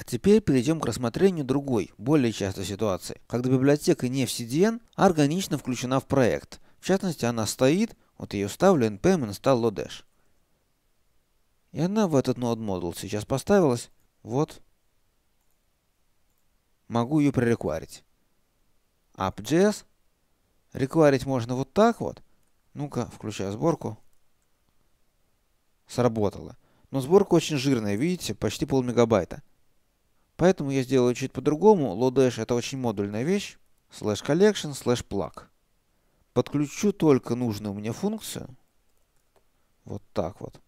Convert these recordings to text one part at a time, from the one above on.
А теперь перейдем к рассмотрению другой, более частой ситуации, когда библиотека не в CDN, а органично включена в проект. В частности, она стоит, вот я ее ставлю npm install lodash. И она в этот node module сейчас поставилась. Вот. Могу ее пререкварить. App.js. Рекварить можно вот так вот. Ну-ка, включаю сборку. Сработало. Но сборка очень жирная, видите, почти пол мегабайта. Поэтому я сделаю чуть по-другому. Lodash это очень модульная вещь. Slash collection, slash plug. Подключу только нужную мне функцию. Вот так вот.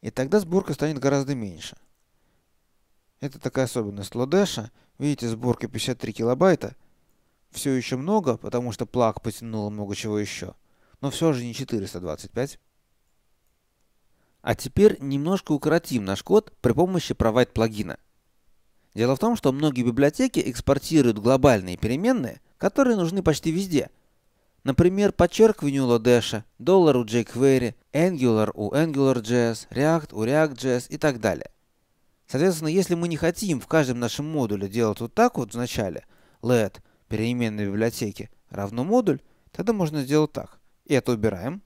И тогда сборка станет гораздо меньше. Это такая особенность Lodash. Видите, сборки 53 килобайта. Все еще много, потому что плаг потянуло много чего еще. Но все же не 425. А теперь немножко укоротим наш код при помощи provide плагина. Дело в том, что многие библиотеки экспортируют глобальные переменные, которые нужны почти везде. Например, подчеркивание у Лодеша, доллар у jQuery, Angular у AngularJS, React у React.js и так далее. Соответственно, если мы не хотим в каждом нашем модуле делать вот так вот вначале, let переменной библиотеки равно модуль, тогда можно сделать так. И это убираем.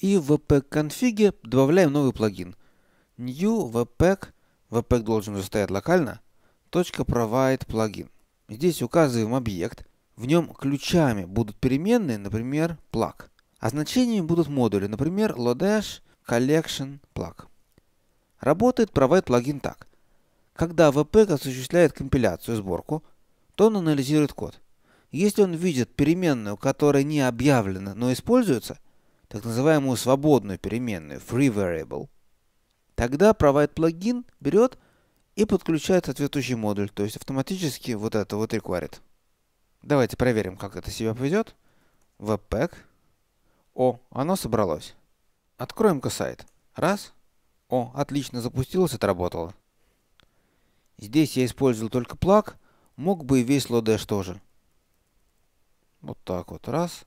И в wp-конфиге добавляем новый плагин. new wp веб должен уже стоять локально, точка provide плагин. Здесь указываем объект, в нем ключами будут переменные, например, plug, а значениями будут модули, например, lodash collection plug. Работает provide плагин так. Когда веб осуществляет компиляцию, сборку, то он анализирует код. Если он видит переменную, которая не объявлена, но используется, так называемую свободную переменную, free variable, Тогда provide плагин берет и подключает соответствующий модуль, то есть автоматически вот это вот required. Давайте проверим, как это себя поведет. Webpack. О, оно собралось. Откроем-ка сайт. Раз. О, отлично, запустилось, отработало. Здесь я использовал только плаг, мог бы и весь лодеш тоже. Вот так вот, раз.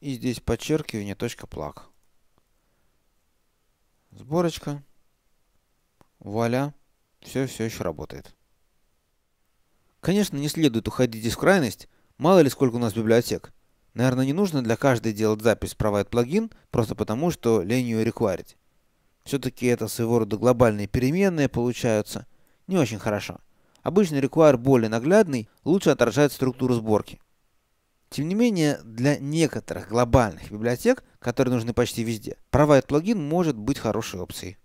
И здесь подчеркивание, точка плаг. Сборочка вуаля, все все еще работает. Конечно, не следует уходить из крайность, мало ли сколько у нас библиотек. Наверное, не нужно для каждой делать запись провайд плагин, просто потому, что лень ее рекварить. Все-таки это своего рода глобальные переменные получаются. Не очень хорошо. Обычно require более наглядный, лучше отражает структуру сборки. Тем не менее, для некоторых глобальных библиотек, которые нужны почти везде, провайд плагин может быть хорошей опцией.